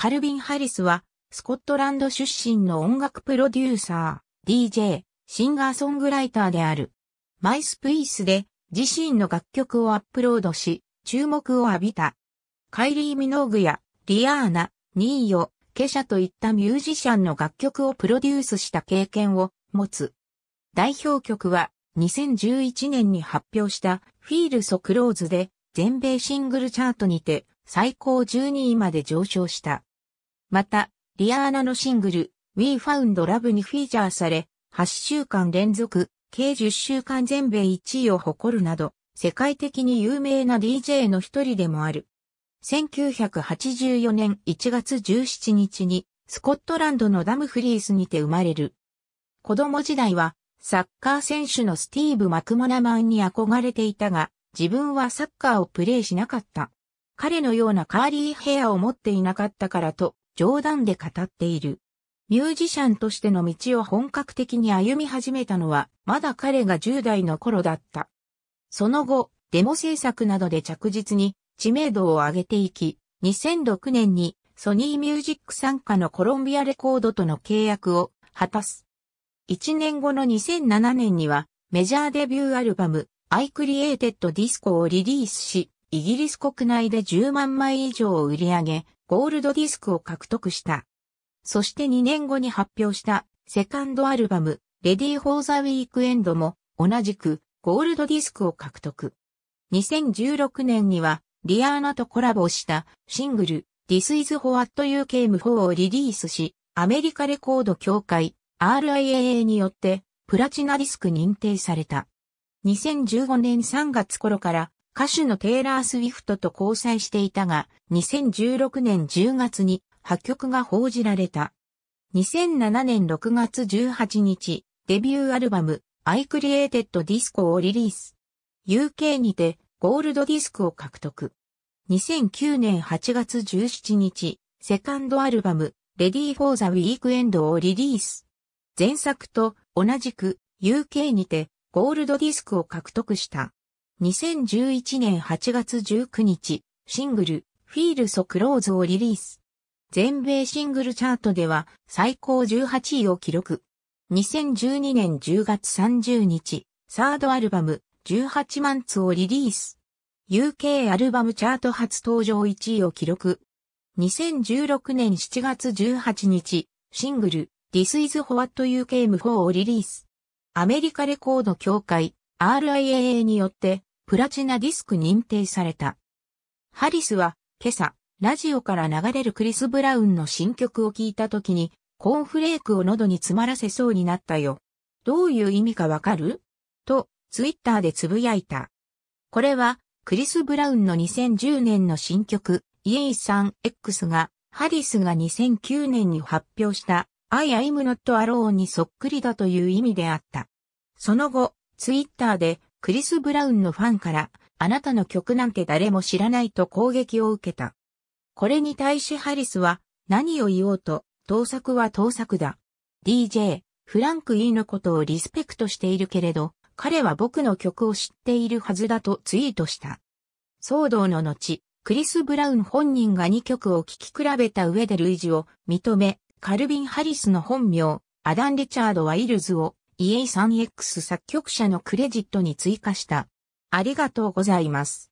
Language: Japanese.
カルビン・ハリスは、スコットランド出身の音楽プロデューサー、DJ、シンガーソングライターである。マイスプイスで自身の楽曲をアップロードし、注目を浴びた。カイリー・ミノーグやリアーナ、ニーヨ、ケシャといったミュージシャンの楽曲をプロデュースした経験を持つ。代表曲は2011年に発表したフィールソクローズで全米シングルチャートにて最高12位まで上昇した。また、リアーナのシングル、We Found Love にフィーチャーされ、8週間連続、計10週間全米1位を誇るなど、世界的に有名な DJ の一人でもある。1984年1月17日に、スコットランドのダムフリースにて生まれる。子供時代は、サッカー選手のスティーブ・マクモナマンに憧れていたが、自分はサッカーをプレーしなかった。彼のようなカーリーヘアを持っていなかったからと、冗談で語っている。ミュージシャンとしての道を本格的に歩み始めたのは、まだ彼が10代の頃だった。その後、デモ制作などで着実に知名度を上げていき、2006年にソニーミュージック参加のコロンビアレコードとの契約を果たす。1年後の2007年にはメジャーデビューアルバム I Created Disco をリリースし、イギリス国内で10万枚以上を売り上げ、ゴールドディスクを獲得した。そして2年後に発表したセカンドアルバム、レディー・フォー・ザ・ウィークエンドも同じくゴールドディスクを獲得。2016年にはリアーナとコラボしたシングル This is for What You Came For をリリースし、アメリカレコード協会 RIAA によってプラチナディスク認定された。2015年3月頃から歌手のテイラー・スウィフトと交際していたが、2016年10月に破局が報じられた。2007年6月18日、デビューアルバム、I Created Disco をリリース。UK にて、ゴールドディスクを獲得。2009年8月17日、セカンドアルバム、Ready for the Weekend をリリース。前作と同じく UK にてゴールドディスクを獲得した。2011年8月19日、シングル、フィールソクローズをリリース。全米シングルチャートでは最高18位を記録。2012年10月30日、サードアルバム、18マンツをリリース。UK アルバムチャート初登場1位を記録。2016年7月18日、シングル、This is What You Came For をリリース。アメリカレコード協会、RIAA によって、プラチナディスク認定された。ハリスは、今朝、ラジオから流れるクリス・ブラウンの新曲を聴いた時に、コーンフレークを喉に詰まらせそうになったよ。どういう意味かわかると、ツイッターでつぶやいた。これは、クリス・ブラウンの2010年の新曲、イエイさん X が、ハリスが2009年に発表した、I am not alone にそっくりだという意味であった。その後、ツイッターで、クリス・ブラウンのファンから、あなたの曲なんて誰も知らないと攻撃を受けた。これに対しハリスは、何を言おうと、盗作は盗作だ。DJ、フランク・イーのことをリスペクトしているけれど、彼は僕の曲を知っているはずだとツイートした。騒動の後、クリス・ブラウン本人が2曲を聴き比べた上で類似を認め、カルビン・ハリスの本名、アダン・リチャードワイルズをイエイ 3X 作曲者のクレジットに追加した。ありがとうございます。